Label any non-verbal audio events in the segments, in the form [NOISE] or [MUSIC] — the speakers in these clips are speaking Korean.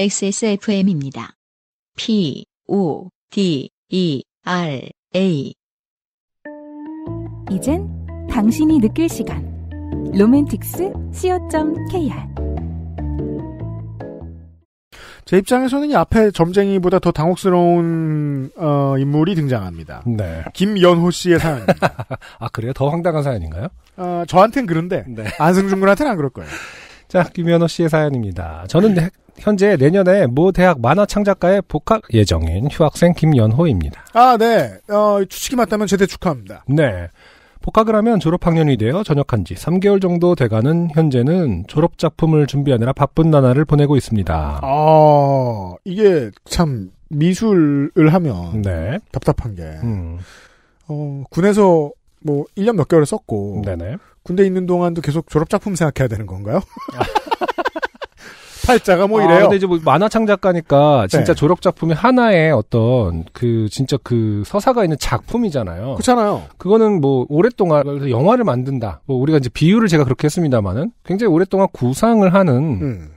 XSFM입니다. P, O, D, E, R, A. 이젠 당신이 느낄 시간. 로맨틱스 co.kr 제 입장에서는 이 앞에 점쟁이보다 더 당혹스러운 어, 인물이 등장합니다. 네. 김연호 씨의 사연아 [LAUGHS] 그래요? 더 황당한 사연인가요? 어, 저한텐 그런데 네. 안승준 군한테는 안 그럴 거예요. [LAUGHS] 자 김연호 씨의 사연입니다. 저는 현재 내년에 모 대학 만화 창작가의 복학 예정인 휴학생 김연호입니다. 아, 네. 어, 추측이 맞다면 제대 축하합니다. 네. 복학을 하면 졸업학년이 되어 전역한 지 3개월 정도 돼가는 현재는 졸업작품을 준비하느라 바쁜 나날을 보내고 있습니다. 아, 이게 참 미술을 하면 네. 답답한 게, 음. 어, 군에서 뭐 1년 몇 개월을 썼고, 네네. 군대 있는 동안도 계속 졸업작품 생각해야 되는 건가요? [LAUGHS] 팔자가 뭐 아, 이래요. 아, 근데 이제 뭐 만화창 작가니까 진짜 네. 조력 작품이 하나의 어떤 그 진짜 그 서사가 있는 작품이잖아요. 그렇잖아요. 그거는 뭐 오랫동안 그래서 영화를 만든다. 뭐 우리가 이제 비유를 제가 그렇게 했습니다만은 굉장히 오랫동안 구상을 하는 음.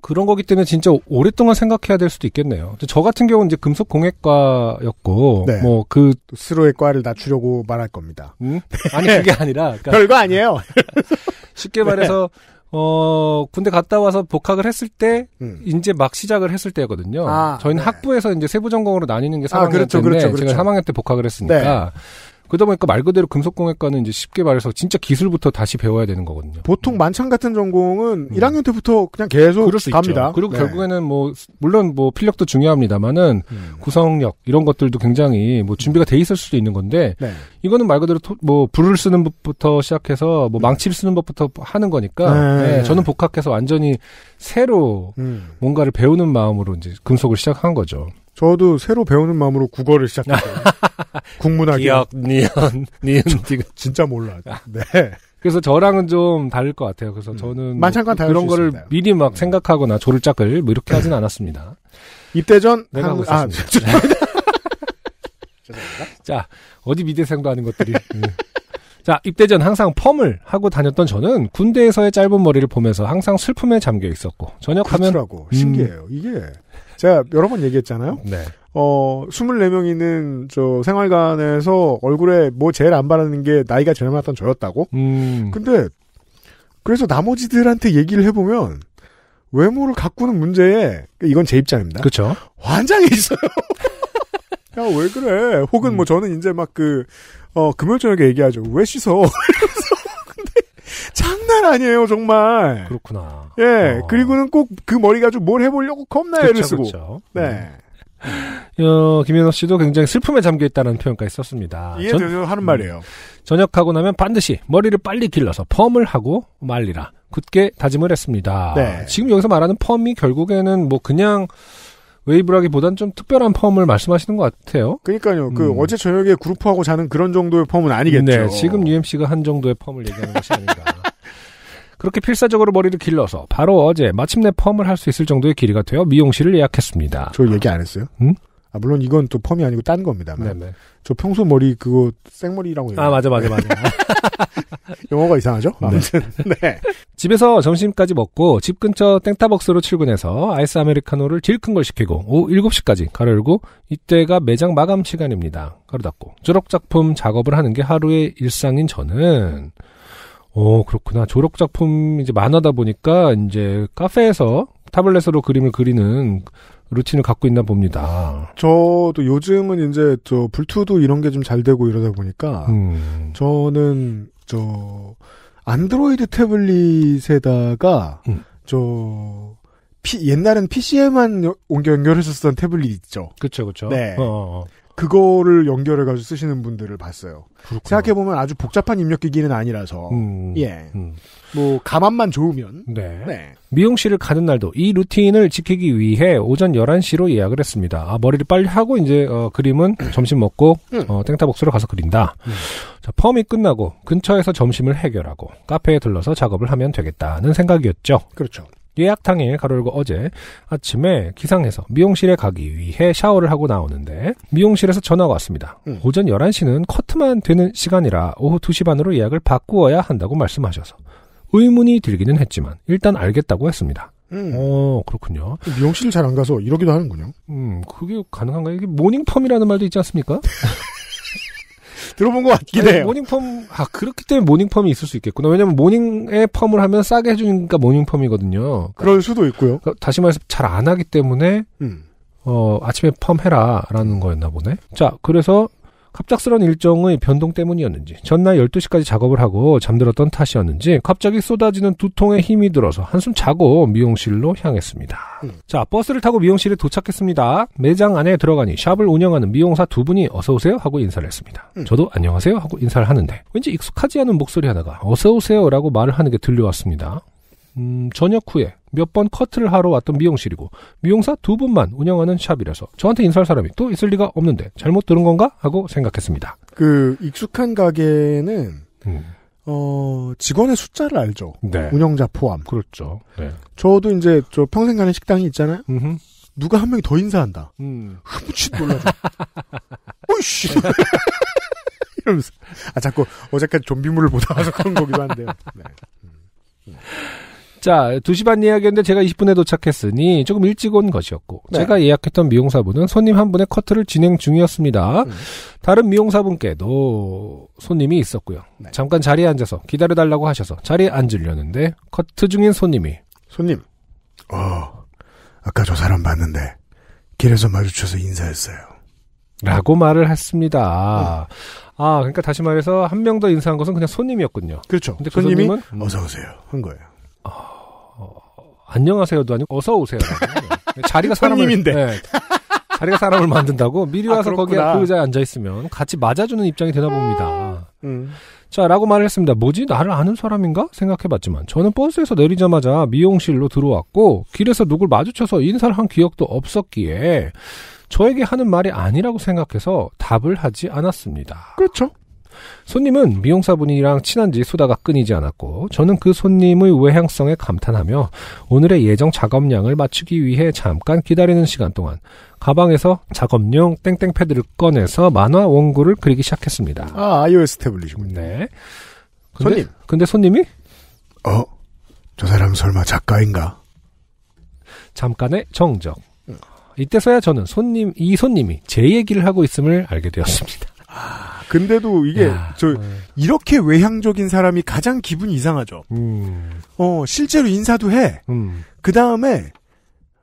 그런 거기 때문에 진짜 오랫동안 생각해야 될 수도 있겠네요. 저 같은 경우는 이제 금속공예과였고, 네. 뭐 그. 스스로의 과를 낮추려고 말할 겁니다. 음? [LAUGHS] 네. 아니, 그게 아니라. 그러니까 별거 아니에요. [LAUGHS] 쉽게 말해서 네. 어, 군대 갔다 와서 복학을 했을 때, 음. 이제 막 시작을 했을 때거든요. 아, 저희는 네. 학부에서 이제 세부전공으로 나뉘는 게 3학년 아, 그렇죠, 때인데, 그렇죠, 그렇죠. 제가 3학년 때 복학을 했으니까, 네. 그러다 보니까 말 그대로 금속공학과는 이제 쉽게 말해서 진짜 기술부터 다시 배워야 되는 거거든요. 보통 음. 만창 같은 전공은 음. 1학년 때부터 그냥 계속 그럴 수 갑니다. 있죠. 그리고 네. 결국에는 뭐 물론 뭐 필력도 중요합니다만은 음. 구성력 이런 것들도 굉장히 뭐 준비가 돼 있을 수도 있는 건데 네. 이거는 말 그대로 토, 뭐 불을 쓰는 법부터 시작해서 뭐 음. 망치를 쓰는 법부터 하는 거니까 네. 네. 저는 복학해서 완전히 새로 음. 뭔가를 배우는 마음으로 이제 금속을 시작한 거죠. 저도 새로 배우는 마음으로 국어를 시작했어요. [LAUGHS] 국문학 기억, 니은, 니은, 디귿. 진짜 몰라. 아. 네. 그래서 저랑은 좀 다를 것 같아요. 그래서 음. 저는 뭐 그런 거를 있습니다. 미리 막 네. 생각하거나 조를 짝을 뭐 이렇게 하진 않았습니다. 입대 전 내가 네, 한... 아, [LAUGHS] 죄송합니다. 자 어디 미대생도 아닌 것들이. [LAUGHS] 자, 입대 전 항상 펌을 하고 다녔던 저는 군대에서의 짧은 머리를 보면서 항상 슬픔에 잠겨 있었고 저녁하면 그렇라고 음. 신기해요. 이게 제가 여러 번 얘기했잖아요. 네. 어, 24명이는 저 생활관에서 얼굴에 뭐 제일 안 바라는 게 나이가 제일 많았던 저였다고. 음. 근데 그래서 나머지들한테 얘기를 해 보면 외모를 가꾸는 문제에 이건 제 입장입니다. 그렇죠. 환장해 있어요. [LAUGHS] 야 왜 그래? 혹은 뭐 음. 뭐 저는 이제 막그 어, 금요일 저녁에 얘기하죠. 왜 씻어? [LAUGHS] 근데 장난 아니에요, 정말. 그렇구나. 예, 어. 그리고는 꼭 그 머리 가지고 뭘 해보려고 겁나 애를 쓰고. 그쵸. 네. 음. 어, 김현호 씨도 굉장히 슬픔에 잠겨 있다는 표현까지 썼습니다. 이해되죠 하는 음. 말이에요. 음, 저녁하고 나면 반드시 머리를 빨리 길러서 펌을 하고 말리라. 굳게 다짐을 했습니다. 네. 지금 여기서 말하는 펌이 결국에는 뭐 그냥 웨이브라기보단 좀 특별한 펌을 말씀하시는 것 같아요. 그러니까요. 그 음. 어제 저녁에 그룹하고 자는 그런 정도의 펌은 아니겠죠. 네, 지금 UMC가 한 정도의 펌을 얘기하는 것이 아닌가. [LAUGHS] 그렇게 필사적으로 머리를 길러서 바로 어제 마침내 펌을 할 수 있을 정도의 길이가 되어 미용실을 예약했습니다. 저 얘기 안 했어요? 음? 아, 물론 이건 또 펌이 아니고 딴 겁니다만. 네네. 네. 저 평소 머리 그거 생머리라고 해요. 아, 맞아, 맞아, 맞아. 영어가 [LAUGHS] 이상하죠? 네. 아무튼. 네. 네. 집에서 점심까지 먹고 집 근처 땡타벅스로 출근해서 아이스 아메리카노를 제일 큰 걸 시키고 오후 7시까지 가로 열고 이때가 매장 마감 시간입니다. 가로 닫고. 졸업작품 작업을 하는 게 하루의 일상인 저는 오, 그렇구나. 졸업작품 이제 많아다 보니까 이제 카페에서 타블렛으로 그림을 그리는 루틴을 갖고 있나 봅니다. 저도 요즘은 이제 저 불투도 이런 게 좀 잘 되고 이러다 보니까 음. 저는 저 안드로이드 태블릿에다가 음. 저 피, 옛날엔 PC에만 옮겨 연결했었던 태블릿 있죠. 그렇죠, 그렇죠. 네. 어, 어, 어. 그거를 연결해 가지고 쓰시는 분들을 봤어요. 생각해 보면 아주 복잡한 입력 기기는 아니라서 음, 예, 음. 뭐 가만만 좋으면 네. 네. 미용실을 가는 날도 이 루틴을 지키기 위해 오전 11시로 예약을 했습니다. 아, 머리를 빨리 하고 이제 어, 그림은 음. 점심 먹고 음. 어, 땡타복스로 가서 그린다. 음. 자, 펌이 끝나고 근처에서 점심을 해결하고 카페에 들러서 작업을 하면 되겠다는 생각이었죠. 그렇죠. 예약 당일 가로열고 어제 아침에 기상해서 미용실에 가기 위해 샤워를 하고 나오는데 미용실에서 전화가 왔습니다. 음. 오전 11시는 커트만 되는 시간이라 오후 2시 반으로 예약을 바꾸어야 한다고 말씀하셔서 의문이 들기는 했지만 일단 알겠다고 했습니다. 음. 어, 그렇군요. 미용실 잘 안 가서 이러기도 하는군요. 음, 그게 가능한가요? 이게 모닝펌이라는 말도 있지 않습니까? [LAUGHS] 들어본 것 같긴 아니, 해요. 모닝펌 아 그렇기 때문에 모닝펌이 있을 수 있겠구나. 왜냐면 모닝에 펌을 하면 싸게 해주니까 모닝펌이거든요. 그러니까, 그럴 수도 있고요. 그러니까 다시 말해서 잘 안 하기 때문에 음. 어 아침에 펌 해라라는 거였나 보네. 자 그래서 갑작스런 일정의 변동 때문이었는지 전날 12시까지 작업을 하고 잠들었던 탓이었는지 갑자기 쏟아지는 두통에 힘이 들어서 한숨 자고 미용실로 향했습니다. 음. 자, 버스를 타고 미용실에 도착했습니다. 매장 안에 들어가니 샵을 운영하는 미용사 두 분이 어서 오세요 하고 인사를 했습니다. 음. 저도 안녕하세요 하고 인사를 하는데 왠지 익숙하지 않은 목소리 하나가 어서 오세요라고 말을 하는 게 들려왔습니다. 음, 저녁 후에 몇 번 커트를 하러 왔던 미용실이고 미용사 두 분만 운영하는 샵이라서 저한테 인사할 사람이 또 있을 리가 없는데 잘못 들은 건가 하고 생각했습니다. 그 익숙한 가게는 음. 어, 직원의 숫자를 알죠. 네. 운영자 포함. 그렇죠. 네. 저도 이제 저 평생 가는 식당이 있잖아요. 음흠. 누가 한 명이 더 인사한다. 음. 흠칫 놀라죠. [LAUGHS] 오이씨. [LAUGHS] 이러면서. 아, 자꾸 어제까지 좀비물을 보다 와서 그런 거기도 한데요. 네. 음. 음. 자, 2시 반 예약했는데 제가 20분에 도착했으니 조금 일찍 온 것이었고 네. 제가 예약했던 미용사분은 손님 한 분의 커트를 진행 중이었습니다. 음. 다른 미용사분께도 손님이 있었고요. 네. 잠깐 자리에 앉아서 기다려달라고 하셔서 자리에 앉으려는데 커트 중인 손님이 손님, 어, 아까 저 사람 봤는데 길에서 마주쳐서 인사했어요. 라고 말을 했습니다. 음. 아, 그러니까 다시 말해서 한 명 더 인사한 것은 그냥 손님이었군요. 그렇죠. 근데 그 손님이 손님은 어서 오세요 한 거예요. 안녕하세요도 아니고 어서 오세요. [LAUGHS] 자리가 사람을 네, 자리가 사람을 만든다고 미리 아, 와서 아, 거기에 그 의자에 앉아 있으면 같이 맞아주는 입장이 되나 봅니다. 음. 음. 자라고 말을 했습니다. 뭐지 나를 아는 사람인가 생각해봤지만 저는 버스에서 내리자마자 미용실로 들어왔고 길에서 누굴 마주쳐서 인사를 한 기억도 없었기에 저에게 하는 말이 아니라고 생각해서 답을 하지 않았습니다. 그렇죠. 손님은 미용사분이랑 친한지 수다가 끊이지 않았고 저는 그 손님의 외향성에 감탄하며 오늘의 예정 작업량을 맞추기 위해 잠깐 기다리는 시간 동안 가방에서 작업용 땡땡 패드를 꺼내서 만화 원고를 그리기 시작했습니다. 아, 아이오 에스 태블릿이군요. 네. 근데, 손님. 근데 손님이 어? 저 사람 설마 작가인가? 잠깐의 정적. 이때서야 저는 손님, 이 손님이 제 얘기를 하고 있음을 알게 되었습니다. 아, 근데도 이게 야, 저 네. 이렇게 외향적인 사람이 가장 기분이 이상하죠. 음. 어 실제로 인사도 해. 음. 그 다음에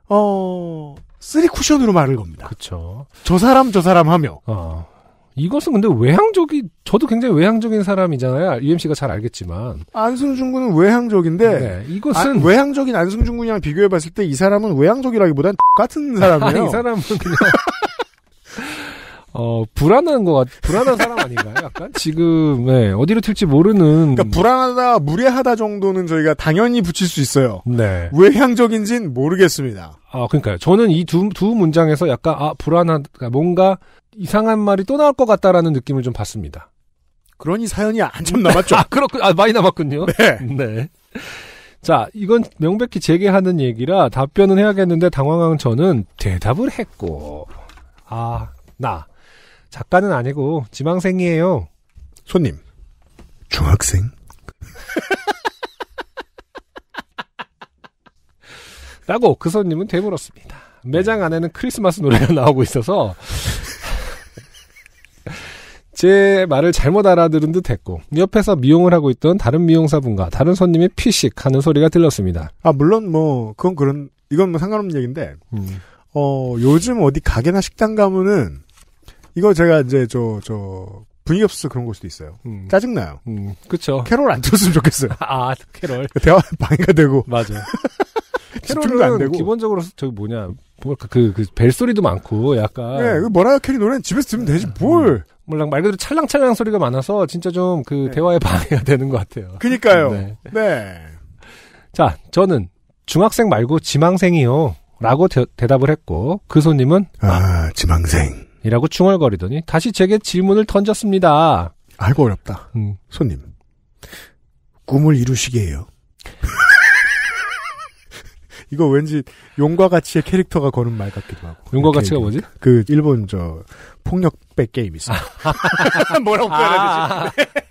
어 쓰리 쿠션으로 말을 겁니다. 그렇죠. 저 사람 저 사람 하며. 어. 이것은 근데 외향적이 저도 굉장히 외향적인 사람이잖아요. UMC가 잘 알겠지만 안승준 군은 외향적인데 네, 이것은 아, 외향적인 안승준 군이랑 비교해 봤을 때 이 사람은 외향적이라기보단 똑같은 [LAUGHS] 사람이에요. 아, 이 사람은 그냥 [LAUGHS] 어, 불안한 것 같, 불안한 사람 아닌가요? 약간? 지금, 네, 어디로 튈지 모르는. 그러니까 불안하다, 무례하다 정도는 저희가 당연히 붙일 수 있어요. 네. 외향적인진 모르겠습니다. 아, 그니까요. 저는 이 두, 두 문장에서 약간, 아, 불안한, 그러니까 뭔가 이상한 말이 또 나올 것 같다라는 느낌을 좀 받습니다. 그러니 사연이 한참 아, 네. 남았죠. 아, 그렇군. 아, 많이 남았군요. 네. [LAUGHS] 네. 자, 이건 명백히 제게 하는 얘기라 답변은 해야겠는데 당황한 저는 대답을 했고, 아, 나. 작가는 아니고 지망생이에요. 손님. 중학생? [LAUGHS] 라고 그 손님은 되물었습니다. 매장 안에는 크리스마스 노래가 [LAUGHS] 나오고 있어서 [LAUGHS] 제 말을 잘못 알아들은 듯 했고 옆에서 미용을 하고 있던 다른 미용사분과 다른 손님이 피식 하는 소리가 들렸습니다. 아 물론 뭐 그건 그런 이건 뭐 상관없는 얘기인데 음. 어 요즘 어디 가게나 식당 가면은 이거 제가 이제 저, 저, 분위기 없어서 그런 걸 수도 있어요. 음. 짜증나요. 음. 그쵸. 캐롤 안 쳤으면 좋겠어요. [LAUGHS] 아, 캐롤. 그러니까 대화 [LAUGHS] 방해가 되고. 맞아. [LAUGHS] 캐롤은 안 되고. 기본적으로 저기 뭐냐. 뭐 그, 그, 벨소리도 많고, 약간. 네, 그 뭐라요 캐리 노래는 집에서 들으면 되지, 음, 뭘. 몰라, 음. 뭐 말 그대로 찰랑찰랑 소리가 많아서, 진짜 좀, 그, 네. 대화에 방해가 되는 것 같아요. 그니까요. 네. 네. 자, 저는, 중학생 말고 지망생이요. 라고 대, 답을 했고, 그 손님은. 아, 아 지망생. 이라고 중얼거리더니 다시 제게 질문을 던졌습니다. 알고 어렵다. 음. 손님. 꿈을 이루시게 해요. [LAUGHS] 이거 왠지 용과 같이의 캐릭터가 거는 말 같기도 하고. 용과 같이가 뭐지? 그 일본 저 폭력배 게임 있어. [LAUGHS] 뭐라고 표현해야 되지? 아.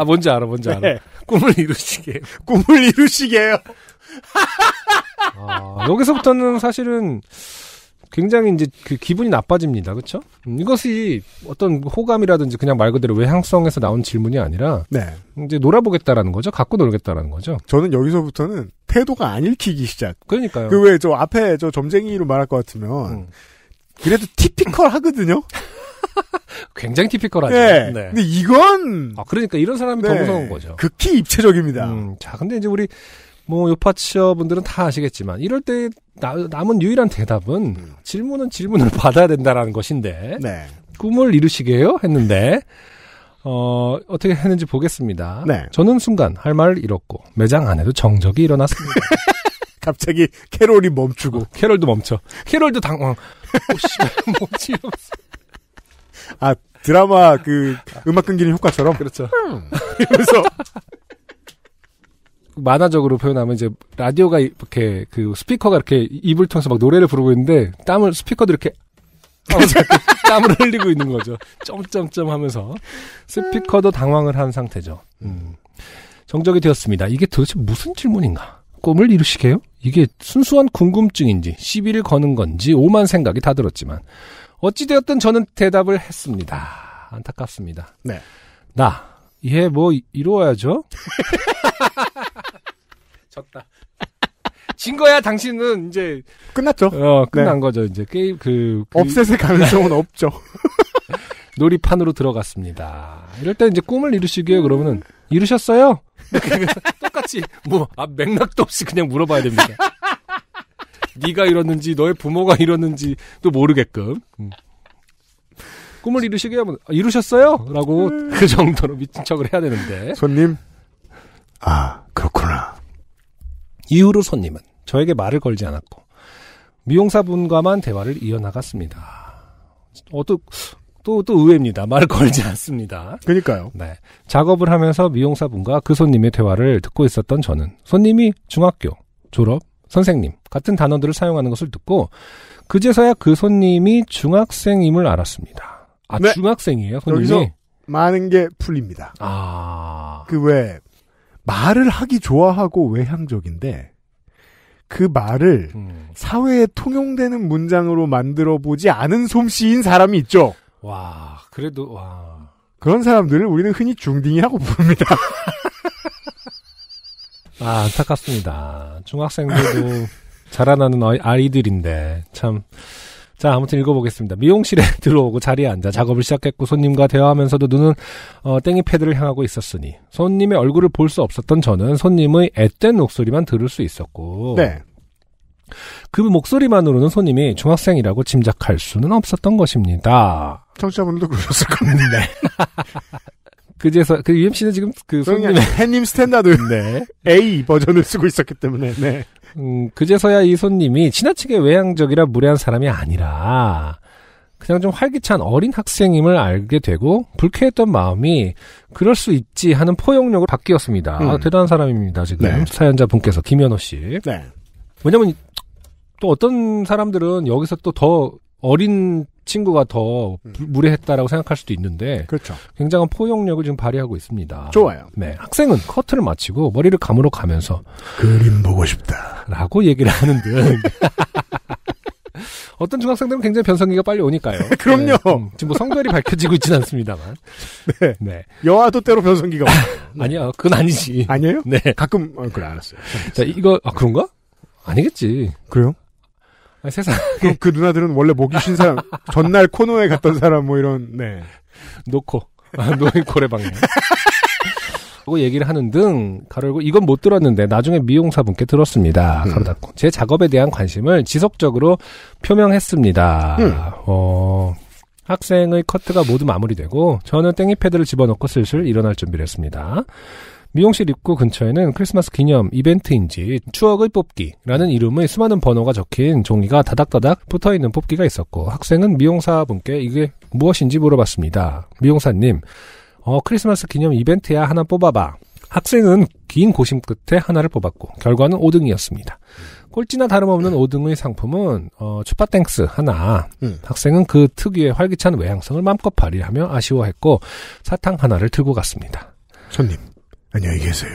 아 뭔지 알아, 뭔지 알아. 네. 꿈을 이루시게. [LAUGHS] 꿈을 이루시게요. 아, 여기서부터는 사실은 굉장히 이제 그 기분이 나빠집니다. 그렇죠? 이것이 어떤 호감이라든지 그냥 말 그대로 외향성에서 나온 질문이 아니라 네. 이제 놀아보겠다라는 거죠. 갖고 놀겠다라는 거죠. 저는 여기서부터는 태도가 안 읽히기 시작. 그러니까요. 그 왜 저 앞에 저 점쟁이로 말할 것 같으면 음. 그래도 티피컬 하거든요. [LAUGHS] 굉장히 티피컬하죠. 네. 네. 근데 이건 아 그러니까 이런 사람이 네. 더 무서운 거죠. 극히 입체적입니다. 음, 자, 근데 이제 우리 뭐 요파치어 분들은 다 아시겠지만 이럴 때 나, 남은 유일한 대답은 음. 질문은 질문을 받아야 된다라는 것인데 네. 꿈을 이루시게요 했는데 어, 어떻게 했는지 보겠습니다. 네. 저는 순간 할 말을 잃었고 매장 안에도 정적이 일어났습니다. [LAUGHS] 갑자기 캐롤이 멈추고 어, 캐롤도 멈춰. 캐롤도 당황. 뭐지? 어, [LAUGHS] 아 드라마 그 음악 끊기는 효과처럼 그렇죠. 음. [LAUGHS] 이러면서 만화적으로 표현하면 이제 라디오가 이렇게 그 스피커가 이렇게 입을 통해서 막 노래를 부르고 있는데 땀을 스피커도 이렇게 [LAUGHS] 땀을 흘리고 있는 거죠. 점점점 하면서 스피커도 당황을 한 상태죠. 음. 정적이 되었습니다. 이게 도대체 무슨 질문인가? 꿈을 이루시게요? 이게 순수한 궁금증인지 시비를 거는 건지 오만 생각이 다 들었지만 어찌되었든 저는 대답을 했습니다. 안타깝습니다. 네. 나. 예, 뭐, 이루어야죠. [LAUGHS] 싶다진 [LAUGHS] 거야 당신은 이제 끝났죠. 어 끝난 네. 거죠 이제 게임 그, 그 업셋의 가능성은 없죠. [LAUGHS] 놀이판으로 들어갔습니다. 이럴 때 이제 꿈을 이루시게요 그러면은 이루셨어요? [LAUGHS] 똑같이 뭐 아, 맥락도 없이 그냥 물어봐야 됩니다. 네가 이뤘는지 너의 부모가 이뤘는지도 모르게끔 음. 꿈을 이루시게 하면 아, 이루셨어요?라고 그 정도로 미친 척을 해야 되는데 손님 아 그렇구나 이후로 손님은 저에게 말을 걸지 않았고 미용사분과만 대화를 이어나갔습니다. 어또 또, 또 의외입니다. 말을 걸지 않습니다. 그니까요. 러 네. 작업을 하면서 미용사분과 그 손님의 대화를 듣고 있었던 저는 손님이 중학교, 졸업, 선생님, 같은 단어들을 사용하는 것을 듣고 그제서야 그 손님이 중학생임을 알았습니다. 아, 네. 중학생이에요, 손님이? 여기서 많은 게 풀립니다. 아. 그 왜, 말을 하기 좋아하고 외향적인데 그 말을 음. 사회에 통용되는 문장으로 만들어 보지 않은 솜씨인 사람이 있죠. 와, 그래도 와. 그런 사람들을 우리는 흔히 중딩이라고 부릅니다. [LAUGHS] 아, 안타깝습니다. 중학생들도 자라나는 아이들인데 참 자, 아무튼 읽어보겠습니다. 미용실에 [LAUGHS] 들어오고 자리에 앉아 작업을 시작했고 손님과 대화하면서도 눈은 어, 땡이 패드를 향하고 있었으니 손님의 얼굴을 볼 수 없었던 저는 손님의 앳된 목소리만 들을 수 있었고 네. 그 목소리만으로는 손님이 중학생이라고 짐작할 수는 없었던 것입니다. 청취자분도 그러셨을 겁니다. [LAUGHS] 네. [LAUGHS] 그제서 그 UMC는 그 지금 그 손님 햇님 스탠다드 인데 [LAUGHS] 네. [LAUGHS] A 버전을 쓰고 있었기 때문에 네. 음, 그제서야 이 손님이 지나치게 외향적이라 무례한 사람이 아니라 그냥 좀 활기찬 어린 학생임을 알게 되고 불쾌했던 마음이 그럴 수 있지 하는 포용력으로 바뀌었습니다. 음. 아, 대단한 사람입니다. 지금 네. 사연자 분께서 김현호 씨. 네. 왜냐면 또 어떤 사람들은 여기서 또 더 어린 친구가 더 음. 무례했다라고 생각할 수도 있는데 그렇죠. 굉장한 포용력을 지금 발휘하고 있습니다. 좋아요. 네, 학생은 커트를 마치고 머리를 감으러 가면서 그림 보고 싶다라고 얘기를 하는 듯. [LAUGHS] 어떤 중학생들은 굉장히 변성기가 빨리 오니까요. [LAUGHS] 그럼요. 네, 음, 지금 뭐 성별이 밝혀지고 있지는 않습니다만. 네. 네. 여아도 때로 변성기가 와. [LAUGHS] 아니요 그건 아니지. 아니에요? 네. 가끔, 어, 그래, 알았어요. 자, 이거, 아, 그런가? 아니겠지. 그래요? 아, 세상. 그그 누나들은 원래 목이 쉰 사람, [LAUGHS] 전날 코너에 갔던 사람 뭐 이런, 네. 노코. 아, 노인 코래방네고 얘기를 하는 등 가로고 이건 못 들었는데 나중에 미용사분께 들었습니다. 음. 가로 닫고 제 작업에 대한 관심을 지속적으로 표명했습니다. 음. 어, 학생의 커트가 모두 마무리되고 저는 땡이 패드를 집어넣고 슬슬 일어날 준비를 했습니다. 미용실 입구 근처에는 크리스마스 기념 이벤트인지 추억의 뽑기라는 이름의 수많은 번호가 적힌 종이가 다닥다닥 붙어 있는 뽑기가 있었고 학생은 미용사분께 이게 무엇인지 물어봤습니다. 미용사님, 어, 크리스마스 기념 이벤트야 하나 뽑아봐. 학생은 긴 고심 끝에 하나를 뽑았고 결과는 5등이었습니다. 꼴찌나 다름없는 5등의 상품은 어, 추파땡스 하나. 음. 학생은 그 특유의 활기찬 외향성을 맘껏 발휘하며 아쉬워했고 사탕 하나를 들고 갔습니다. 손님. 안녕히 계세요.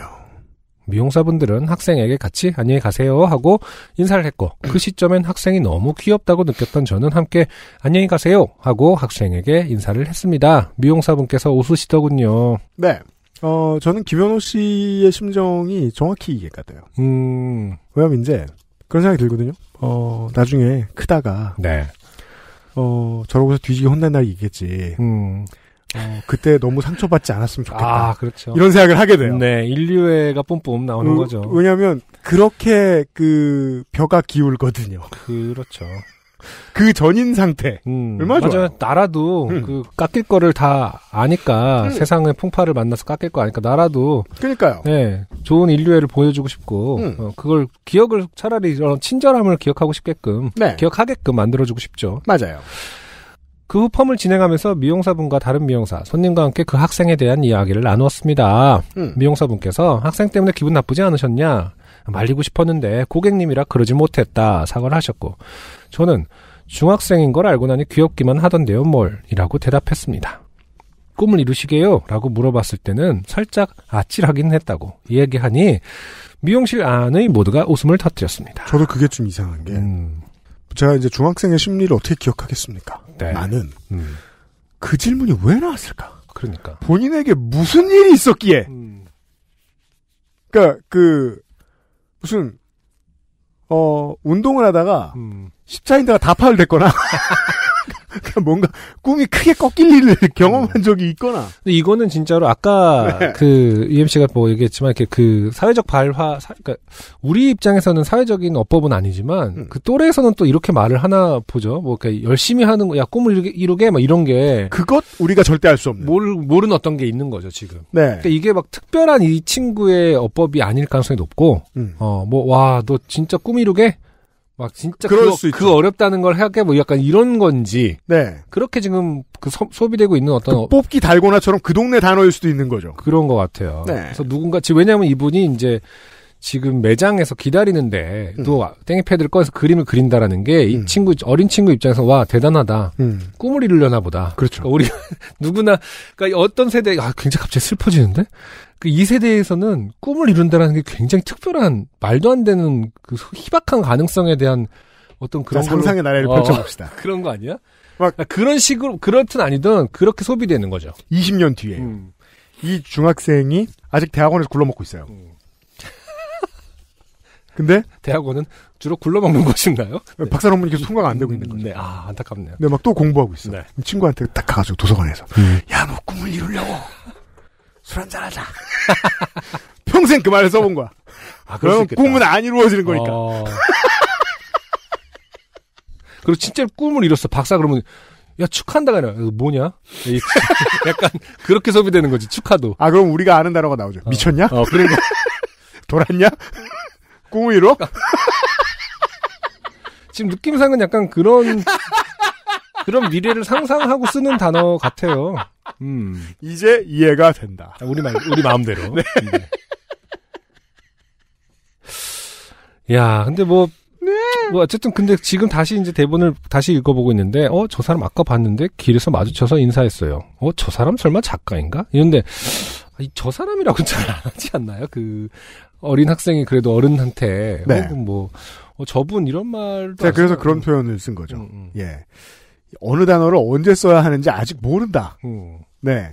미용사분들은 학생에게 같이 안녕히 가세요 하고 인사를 했고 그 시점엔 학생이 너무 귀엽다고 느꼈던 저는 함께 안녕히 가세요 하고 학생에게 인사를 했습니다. 미용사분께서 웃으시더군요. 네. 어, 저는 김현호 씨의 심정이 정확히 이해가 돼요. 음. 왜냐면 이제 그런 생각이 들거든요. 어, 나중에 크다가. 네. 어, 저러고서 뒤지게 혼난 날이 있겠지. 음. 어, 그때 너무 상처받지 않았으면 좋겠다. 아, 그렇죠. 이런 생각을 하게 돼요. 네, 인류애가 뿜뿜 나오는 으, 음, 거죠. 왜냐면, 그렇게 그, 벼가 기울거든요. 그렇죠. 그 전인 상태. 음, 얼마나 맞아요. 좋아요. 나라도 음. 그 깎일 거를 다 아니까 음. 세상의 풍파를 만나서 깎일 거 아니까 나라도 그니까요 네, 좋은 인류애를 보여주고 싶고 음. 어, 그걸 기억을 차라리 이런 친절함을 기억하고 싶게끔 네. 기억하게끔 만들어주고 싶죠. 맞아요. 그후 펌을 진행하면서 미용사분과 다른 미용사, 손님과 함께 그 학생에 대한 이야기를 나누었습니다. 음. 미용사분께서 학생 때문에 기분 나쁘지 않으셨냐? 말리고 싶었는데 고객님이라 그러지 못했다. 사과를 하셨고, 저는 중학생인 걸 알고 나니 귀엽기만 하던데요, 뭘. 이라고 대답했습니다. 꿈을 이루시게요? 라고 물어봤을 때는 살짝 아찔하긴 했다고 이야기하니 미용실 안의 모두가 웃음을 터뜨렸습니다. 저도 그게 좀 이상한 게, 음. 제가 이제 중학생의 심리를 어떻게 기억하겠습니까? 네. 나는 음. 그 질문이 왜 나왔을까? 그러니까 본인에게 무슨 일이 있었기에? 음. 그러니까 그 무슨 어 운동을 하다가 음. 십자인대가 다 파열됐거나 [LAUGHS] 그러니까 뭔가 꿈이 크게 꺾일 일을 음. 경험한 적이 있거나. 근데 이거는 진짜로 아까 네. 그 UMC가 e 뭐 얘기했지만 이렇게 그 사회적 발화, 사, 그러니까 우리 입장에서는 사회적인 어법은 아니지만 음. 그 또래에서는 또 이렇게 말을 하나 보죠. 뭐 그러니까 열심히 하는 거, 야 꿈을 이루게, 막 이런 게 그것 우리가 절대 할 수 없는. 모르 모르는 어떤 게 있는 거죠 지금. 네. 그러니까 이게 막 특별한 이 친구의 어법이 아닐 가능성이 높고, 음. 어뭐 와 너 진짜 꿈 이루게 막 진짜 그럴 그, 수 있죠. 그 어렵다는 걸 해야게 뭐 약간 이런 건지 네 그렇게 지금 그 소, 비되고 있는 어떤 그 뽑기 달고나처럼 그 동네 단어일 수도 있는 거죠 그런 것 같아요 네. 그래서 누군가 지금 왜냐하면 이분이 이제 지금 매장에서 기다리는데 음. 또 땡이패드를 꺼내서 그림을 그린다라는 게이 음. 친구 어린 친구 입장에서 와 대단하다 음. 꿈을 이루려나 보다 그렇죠 그러니까 우리가 [LAUGHS] 누구나 그러니까 어떤 세대 아 굉장히 갑자기 슬퍼지는데 그 이 세대에서는 꿈을 이룬다라는 게 굉장히 특별한 말도 안 되는 그 희박한 가능성에 대한 어떤 그런 상상의 나래를 어, 펼쳐봅시다 [LAUGHS] 그런 거 아니야? 막그런 그러니까 식으로 그렇든 아니든 그렇게 소비되는 거죠. 20년 뒤에 음. 이 중학생이 아직 대학원에서 굴러먹고 있어요. 음. 근데 대학원은 주로 굴러먹는 [LAUGHS] 곳인가요? 네. 박사 논문이 계속 통과가 안 되고 음, 있는 거죠. 네, 아 안타깝네요. 네, 막 또 공부하고 있어. 네. 친구한테 딱 가가지고 도서관에서 음. 야너 꿈을 이루려고 술 한잔 하자. [LAUGHS] 평생 그 말을 써본 거야. 아, 그럼 꿈은 안 이루어지는 거니까. 어... 그리고 진짜 꿈을 이뤘어. 박사 그러면 야 축한다가 아니라 뭐냐? [LAUGHS] 약간 그렇게 소비되는 거지 축하도. 아 그럼 우리가 아는 단어가 나오죠. 어. 미쳤냐? 어, 그리고 그러니까. 돌았냐? 공의로? [LAUGHS] 지금 느낌상은 약간 그런 그런 미래를 상상하고 쓰는 단어 같아요. 음. 이제 이해가 된다. 아, 우리 말 우리 마음대로. [LAUGHS] 네. 네. 야, 근데 뭐, 네. 뭐 어쨌든 근데 지금 다시 이제 대본을 다시 읽어보고 있는데, 어저 사람 아까 봤는데 길에서 마주쳐서 인사했어요. 어저 사람 설마 작가인가? 이런데 아, 저 사람이라고 잘안 하지 않나요? 그 어린 학생이 그래도 어른한테 네. 어, 뭐 어, 저분 이런 말도 제가 그래서 그런 표현을 쓴 거죠. 음, 음. 예. 어느 단어를 언제 써야 하는지 아직 모른다. 음. 네.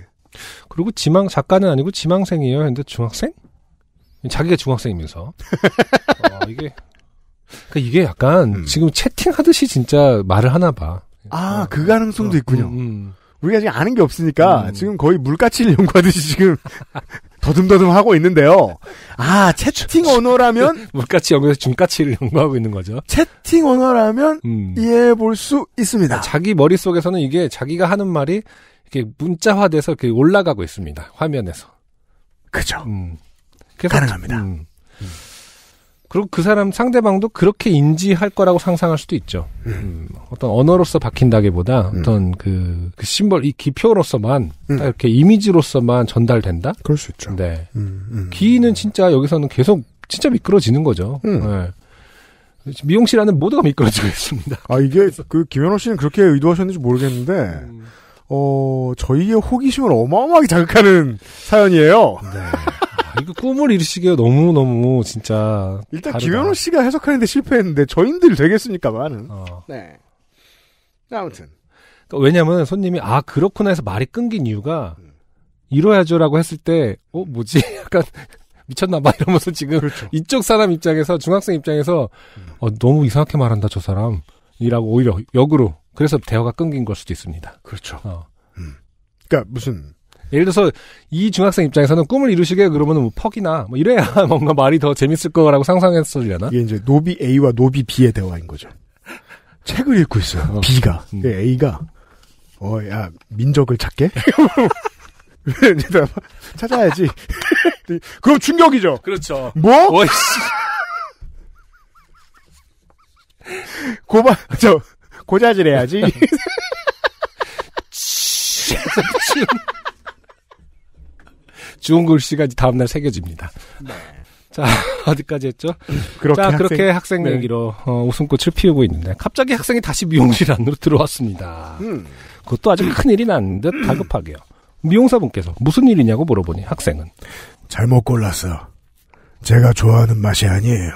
그리고 지망 작가는 아니고 지망생이에요. 근데 중학생? 자기가 중학생이면서 아, [LAUGHS] 이게 그러니까 이게 약간 음. 지금 채팅하듯이 진짜 말을 하나 봐. 아, 어, 그 가능성도 어, 있군요. 음, 음. 우리가 지금 아는 게 없으니까 음. 지금 거의 물가치를 연구하듯이 지금 [LAUGHS] 더듬더듬 하고 있는데요. 아, 채팅 언어라면 물같이 여기서 중까치를 연구하고 있는 거죠. 채팅 언어라면 음. 이해해 볼 수 있습니다. 자기 머릿속에서는 이게 자기가 하는 말이 이렇게 문자화돼서 이렇게 올라가고 있습니다. 화면에서. 그죠. 음. 가능합니다. 음. 음. 그리고 그 사람 상대방도 그렇게 인지할 거라고 상상할 수도 있죠. 음. 음. 어떤 언어로서 박힌다기보다 음. 어떤 그, 그, 심벌, 이 기표로서만 음. 딱 이렇게 이미지로서만 전달된다. 그럴 수 있죠. 네. 음, 음. 기는 진짜 여기서는 계속 진짜 미끄러지는 거죠. 네. 미용실 안은 모두가 미끄러지고 [LAUGHS] 있습니다. 아 이게 그 김현호 씨는 그렇게 의도하셨는지 모르겠는데. 어, 저희의 호기심을 어마어마하게 자극하는 사연이에요. 네. [LAUGHS] 아, 이거 꿈을 이루시기가 너무너무 진짜. 일단 다르다. 김현우 씨가 해석하는데 실패했는데 저인들 되겠습니까, 많은. 어. 네. 아무튼. 그러니까 왜냐면 손님이 아, 그렇구나 해서 말이 끊긴 이유가 이뤄야죠라고 했을 때, 어, 뭐지? [LAUGHS] 약간 미쳤나봐 이러면서 지금 그렇죠. 이쪽 사람 입장에서 중학생 입장에서 어, 너무 이상하게 말한다 저 사람이라고 오히려 역으로 그래서 대화가 끊긴 걸 수도 있습니다. 그렇죠. 어. 음. 그러니까 무슨 예를 들어서 이 중학생 입장에서는 꿈을 이루시게 그러면뭐 퍽이나 뭐 이래야 [LAUGHS] 뭔가 말이 더 재밌을 거라고 상상했으려나? 이게 이제 노비 A와 노비 B의 대화인 거죠. 책을 읽고 있어. 어. B가. 음. A가 어 야민족을 찾게. [LAUGHS] 찾아야지. [LAUGHS] 그럼 충격이죠. 그렇죠. 뭐? 뭐 고바 저 고자질 해야지. 주홍 글씨가 이제 다음날 새겨집니다. 네. 자, [LAUGHS] 어디까지 했죠? 그렇게 자, 그렇게 학생 네. 얘기로 어, 웃음꽃을 피우고 있는데 갑자기 학생이 다시 미용실 안으로 들어왔습니다. 음. 그것도 아주 큰일이 난 듯 다급하게요. 미용사분께서 무슨 일이냐고 물어보니 학생은 잘못 골랐어. 제가 좋아하는 맛이 아니에요.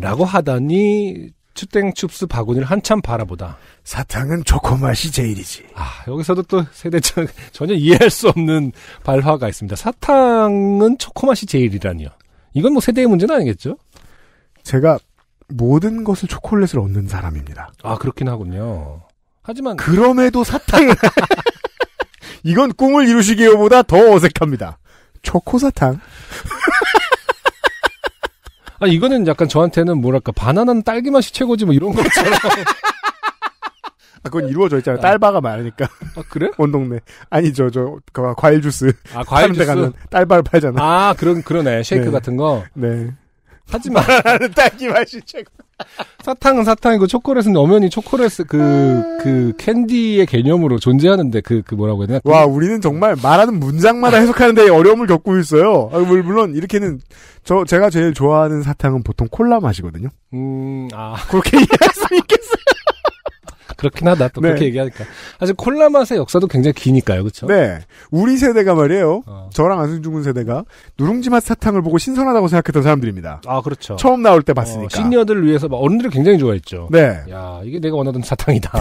라고 하다니 추땡춥스 바구니를 한참 바라보다. 사탕은 초코 맛이 제일이지. 아, 여기서도 또 세대적 전혀 이해할 수 없는 발화가 있습니다. 사탕은 초코 맛이 제일이라니요. 이건 뭐 세대의 문제는 아니겠죠? 제가 모든 것을 초콜릿을 얻는 사람입니다. 아, 그렇긴 하군요. 하지만 그럼에도 사탕 [LAUGHS] 이건 꿈을 이루시기보다 더 어색합니다. 초코 사탕. 아, 이거는 약간 저한테는 뭐랄까, 바나나는 딸기 맛이 최고지 뭐 이런 것처럼. [LAUGHS] 아, 그건 이루어져 있잖아요. 딸바가 많으니까. 아, 그래? [LAUGHS] 온 동네. 아니, 저, 저, 그, 과일 주스. 아, 과일 주스. 가면 딸바를 팔잖아. 아, 그런, 그러네. 쉐이크 네. 같은 거. 네. 하지만 딸기 맛이 최고. 사탕은 사탕이고 초콜릿은 엄연히 초콜릿 그그 그 캔디의 개념으로 존재하는데 그그 그 뭐라고 해야 되나? 와 우리는 정말 말하는 문장마다 해석하는데 어려움을 겪고 있어요. 아, 물론 이렇게는 저 제가 제일 좋아하는 사탕은 보통 콜라 맛이거든요. 음아 그렇게 [LAUGHS] 이해할 수 있겠어요. 그렇긴 하다. 또 네. 그렇게 얘기하니까. 사실 콜라 맛의 역사도 굉장히 기니까요. 그렇죠? 네. 우리 세대가 말이에요. 어. 저랑 안승준 군 세대가 누룽지 맛 사탕을 보고 신선하다고 생각했던 사람들입니다. 아, 그렇죠. 처음 나올 때 봤으니까. 어, 시니어들을 위해서 막른들를 굉장히 좋아했죠. 네. 야, 이게 내가 원하던 사탕이다. [LAUGHS]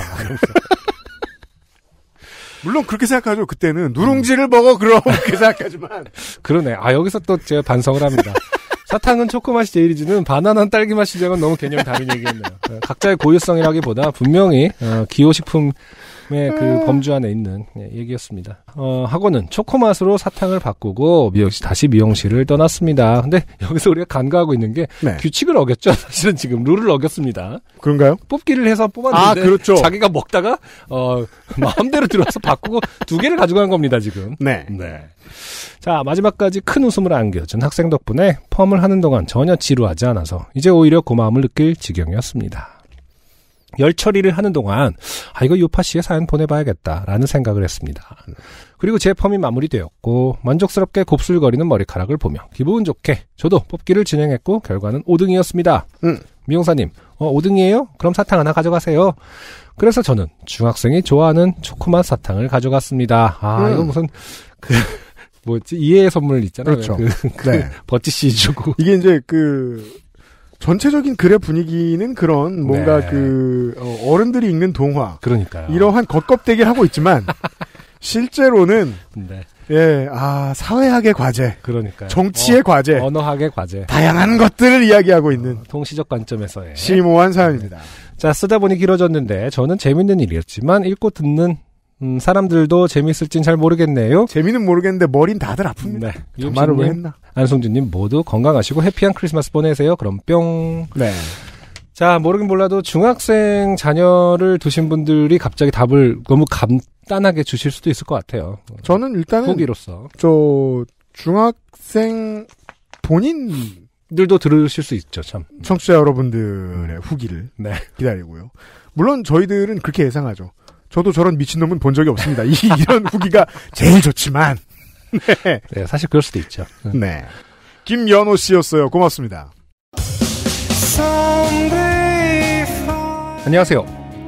물론 그렇게 생각하죠. 그때는 누룽지를 먹어 그럼 [LAUGHS] 그렇게 생각하지만 그러네. 아 여기서 또 제가 반성을 합니다. 사탕은 초코맛이 제일이지는 바나나 딸기맛 시작건 너무 개념이 다른 얘기였네요. 어, 각자의 고유성이라기보다 분명히 어, 기호식품의 그 음. 범주 안에 있는 예, 얘기였습니다. 어, 학원은 초코맛으로 사탕을 바꾸고 미역시 다시 미용실을 떠났습니다. 근데 [LAUGHS] 여기서 우리가 간과하고 있는 게 네. 규칙을 어겼죠. 사실은 지금 룰을 어겼습니다. 그런가요? 뽑기를 해서 뽑았는데 아, 그렇죠. 자기가 먹다가 어, [LAUGHS] 마음대로 들어와서 바꾸고 두 개를 가져간 겁니다 지금. 네. 네. 자 마지막까지 큰 웃음을 안겨준 학생 덕분에 펌을 하는 동안 전혀 지루하지 않아서 이제 오히려 고마움을 느낄 지경이었습니다. 열 처리를 하는 동안 아 이거 요파 씨의 사연 보내봐야겠다라는 생각을 했습니다. 그리고 제 펌이 마무리되었고 만족스럽게 곱슬거리는 머리카락을 보며 기분 좋게 저도 뽑기를 진행했고 결과는 5등이었습니다. 음. 미용사님, 어, 5등이에요? 그럼 사탕 하나 가져가세요. 그래서 저는 중학생이 좋아하는 초코맛 사탕을 가져갔습니다. 아, 음. 이거 무슨, 그, [LAUGHS] 뭐지 이해의 선물 있잖아요. 그렇죠. 그, 그 네. 버찌씨 주고. 이게 이제 그, 전체적인 글의 분위기는 그런 뭔가 네. 그, 어, 어른들이 읽는 동화. 그러니까요. 이러한 겉껍데기를 하고 있지만, [LAUGHS] 실제로는 네. 예, 아, 사회학의 과제. 그러니까 정치의 어, 과제. 언어학의 과제. 다양한 것들을 이야기하고 어, 있는. 어, 동시적 관점에서의. 심오한 네. 사연입니다. 자, 쓰다 보니 길어졌는데, 저는 재밌는 일이었지만, 읽고 듣는, 음, 사람들도 재밌을진 잘 모르겠네요. 재미는 모르겠는데, 머린 다들 아픕니다. 네. 정말을 왜 했나? 안성준님 모두 건강하시고 해피한 크리스마스 보내세요. 그럼 뿅. 네. 자, 모르긴 몰라도 중학생 자녀를 두신 분들이 갑자기 답을 너무 감, 단하게 주실 수도 있을 것 같아요. 저는 일단은 후기로서 저 중학생 본인들도 들으실 수 있죠, 참. 음. 청취자 여러분들의 후기를 음. 네. 기다리고요. 물론 저희들은 그렇게 예상하죠. 저도 저런 미친놈은 본 적이 없습니다. 이, 런 후기가 제일 좋지만. [LAUGHS] 네. 네, 사실 그럴 수도 있죠. 음. 네. 김연호 씨였어요. 고맙습니다. 안녕하세요.